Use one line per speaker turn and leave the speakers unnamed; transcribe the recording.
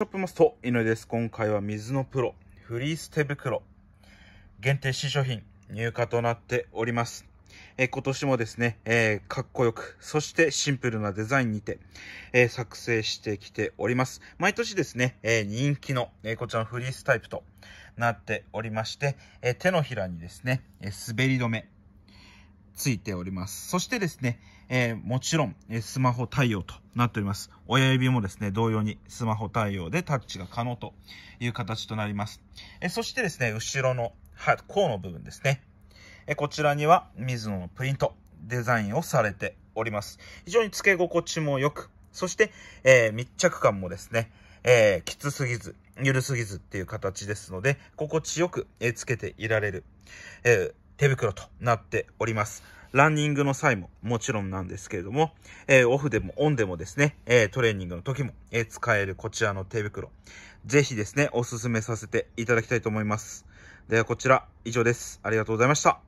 ショップマスト、井上です。今回は水のプロ、フリース手袋、限定新商品、入荷となっております。え今年もですね、えー、かっこよく、そしてシンプルなデザインにて、えー、作成してきております。毎年ですね、えー、人気の、えこちらのフリースタイプとなっておりまして、え手のひらにですね、え滑り止め、ついております。そしてですね、えー、もちろん、えスマホ対応となっております。親指もですね、同様にスマホ対応でタッチが可能という形となります。えそしてですね、後ろの甲の部分ですね。えこちらには、水野のプリント、デザインをされております。非常に付け心地も良く、そして、えー、密着感もですね、えー、きつすぎず、ゆるすぎずっていう形ですので、心地よく、えー、つけていられる、えー、手袋となっております。ランニングの際ももちろんなんですけれども、えー、オフでもオンでもですね、えー、トレーニングの時も、えー、使えるこちらの手袋、ぜひですね、お勧めさせていただきたいと思います。ではこちら、以上です。ありがとうございました。